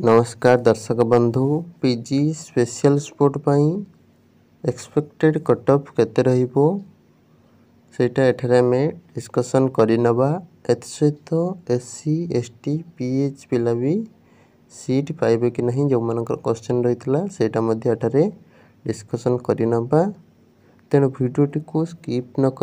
नमस्कार दर्शक बंधु पीजी स्पेशल स्पोर्ट पाई एक्सपेक्टेड कटअप के में डिस्कशन करवा सहित S C S T P H पिला भी सीट पाइबे कि नहीं जो मान क्वेश्चन रही डिस्कसन करवा तेणु भिडटी को स्कीप नक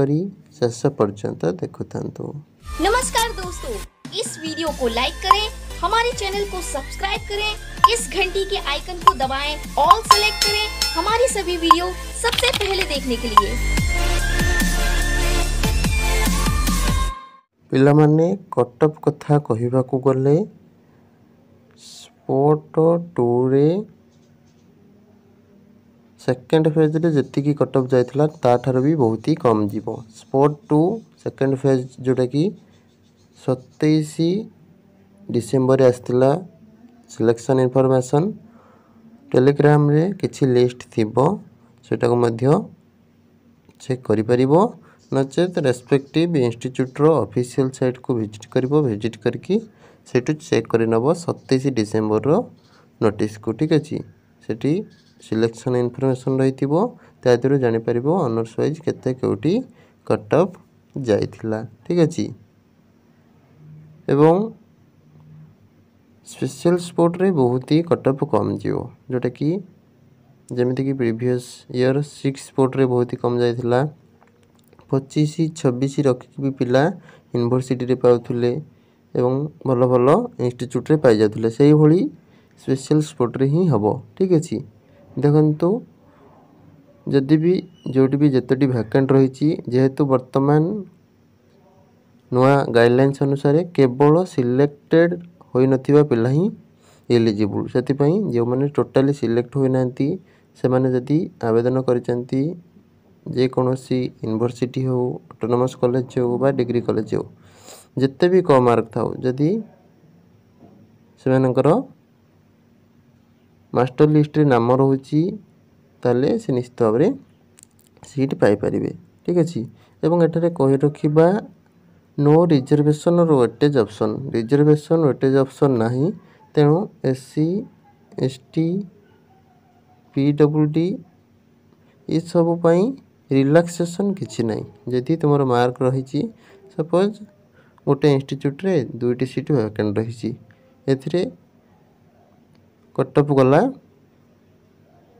शेष पर्यटन देखु नमस्कार दोस्तों इस वीडियो को लाइक करें हमारे चैनल को सब्सक्राइब करें इस घंटी के आइकन को दबाएं ऑल सेलेक्ट करें हमारी सभी वीडियो सबसे पहले देखने के लिए पाने कटक कथा कह गोट टू रे सेकेंड फेज रे जी कटक जाता ताठार भी बहुत ही कम जीव स्पोर्ट टू सेकेंड फेज जोटा कि सतैश ଡିସେମ୍ବରରେ ଆସିଥିଲା ସିଲେକ୍ସନ୍ ଇନଫର୍ମେସନ୍ ଟେଲିଗ୍ରାମ୍ରେ କିଛି ଲିଷ୍ଟ ଥିବ ସେଇଟାକୁ ମଧ୍ୟ ଚେକ୍ କରିପାରିବ ନଚେତ୍ ରେସ୍ପେକ୍ଟିଭ୍ ଇନଷ୍ଟିଚ୍ୟୁଟ୍ର ଅଫିସିଆଲ୍ ସାଇଟ୍କୁ ଭିଜିଟ୍ କରିବ ଭିଜିଟ୍ କରିକି ସେଇଠୁ ଚେକ୍ କରିନେବ ସତେଇଶ ଡିସେମ୍ବରର ନୋଟିସ୍କୁ ଠିକ୍ ଅଛି ସେଠି ସିଲେକ୍ସନ୍ ଇନଫର୍ମେସନ୍ ରହିଥିବ ତା ଦେହରୁ ଜାଣିପାରିବ ଅନର୍ସ ୱାଇଜ୍ କେତେ କେଉଁଠି କଟ୍ ଅଫ୍ ଯାଇଥିଲା ଠିକ୍ ଅଛି ଏବଂ स्पेशल स्पोर्ट रे बहुत ही कटअप कम जीव जोटा कि जमीक प्रिभस इयर सिक्स स्पोर्ट रे बहुत ही कम जा पचिश छब्बीस रखिक भी पिला यूनिभर्सीटी पाते भल भल इनट्यूट्रे पाइजा से ही स्पेशल स्पोर्ट रे हम ठीक अच्छे देखू जदि भी जोटी भी जितोटी भैकेट रही जेहेतु बर्तमान नुआ गाइडलैंस अनुसार केवल सिलेक्टेड ହୋଇନଥିବା ପିଲା ହିଁ ଏଲିଜିବୁଲ୍ ସେଥିପାଇଁ ଯେଉଁମାନେ ଟୋଟାଲି ସିଲେକ୍ଟ ହୋଇନାହାନ୍ତି ସେମାନେ ଯଦି ଆବେଦନ କରିଛନ୍ତି ଯେକୌଣସି ୟୁନିଭର୍ସିଟି ହେଉ ଅଟୋନମସ୍ କଲେଜ ହେଉ ବା ଡିଗ୍ରୀ କଲେଜ ହେଉ ଯେତେ ବି କମ୍ ମାର୍କ ଥାଉ ଯଦି ସେମାନଙ୍କର ମାଷ୍ଟର ଲିଷ୍ଟରେ ନାମ ରହୁଛି ତାହେଲେ ସେ ନିଶ୍ଚିତ ଭାବରେ ସିଟ୍ ପାଇପାରିବେ ଠିକ୍ ଅଛି ଏବଂ ଏଠାରେ କହି ରଖିବା ନୋ ରିଜର୍ଭେସନ୍ର weightage option reservation weightage option ନାହିଁ ତେଣୁ S C S T P W D ଏସବୁ ପାଇଁ ରିଲାକ୍ସେସନ୍ କିଛି ନାହିଁ ଯଦି ତୁମର ମାର୍କ ରହିଛି ସପୋଜ୍ ଗୋଟେ ଇନଷ୍ଟିଚ୍ୟୁଟ୍ରେ ଦୁଇଟି ସିଟ୍ ଭ୍ୟାକେଣ୍ଟ ରହିଛି ଏଥିରେ କଟଅଫ୍ ଗଲା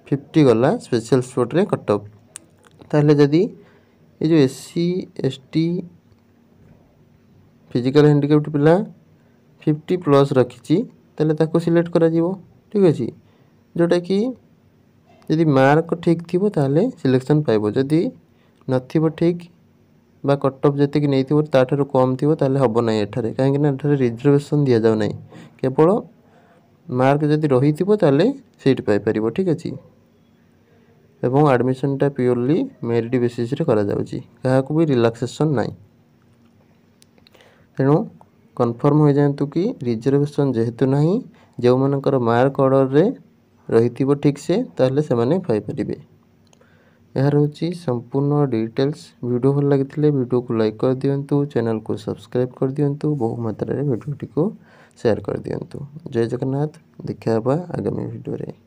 ଫିଫ୍ଟି ଗଲା ସ୍ପେଶାଲ୍ ସ୍ପୋର୍ଟରେ କଟଅଫ୍ ତାହେଲେ ଯଦି ଏ ଯେଉଁ S C S T physical handicapped পিলা ফিফটি প্লস ରଖିଛି ତାହେଲେ ତାକୁ ସିଲେକ୍ଟ କରାଯିବ ଠିକ୍ ଅଛି ଯେଉଁଟାକି ଯଦି ମାର୍କ ଠିକ୍ ଥିବ ତାହେଲେ ସିଲେକ୍ସନ୍ ପାଇବ ଯଦି ନଥିବ ଠିକ୍ ବା କଟ୍ ଅଫ୍ ଯେତିକି ନେଇଥିବ ତା'ଠାରୁ କମ୍ ଥିବ ତାହେଲେ ହେବ ନାହିଁ ଏଠାରେ କାହିଁକିନା ଏଠାରେ ରିଜର୍ଭେସନ୍ ଦିଆଯାଉ ନାହିଁ କେବଳ ମାର୍କ ଯଦି ରହିଥିବ ତାହେଲେ ସିଟ୍ ପାଇପାରିବ ଠିକ୍ ଅଛି ଏବଂ ଆଡ଼ମିସନ୍ଟା ପିଓରଲି ମେରିଟ୍ ବେସିସ୍ରେ କରାଯାଉଛି କାହାକୁ ବି ରିଲାକ୍ସେସନ୍ ନାହିଁ तेणु कनफर्म हो जातु कि रिजर्वेशन जेहेतु ना जो मानकर मार्क अर्डर में रही थी ठीक से तेल से मैंने पाइपर यह रोच संपूर्ण डिटेल्स भिड भल लगी भिडियो को लाइक कर दिंतु चैनल को सब्सक्राइब कर दिंतु बहु मात्रा भिडटी को शेयर कर दिंतु जय जगन्नाथ देखा आगामी भिडियो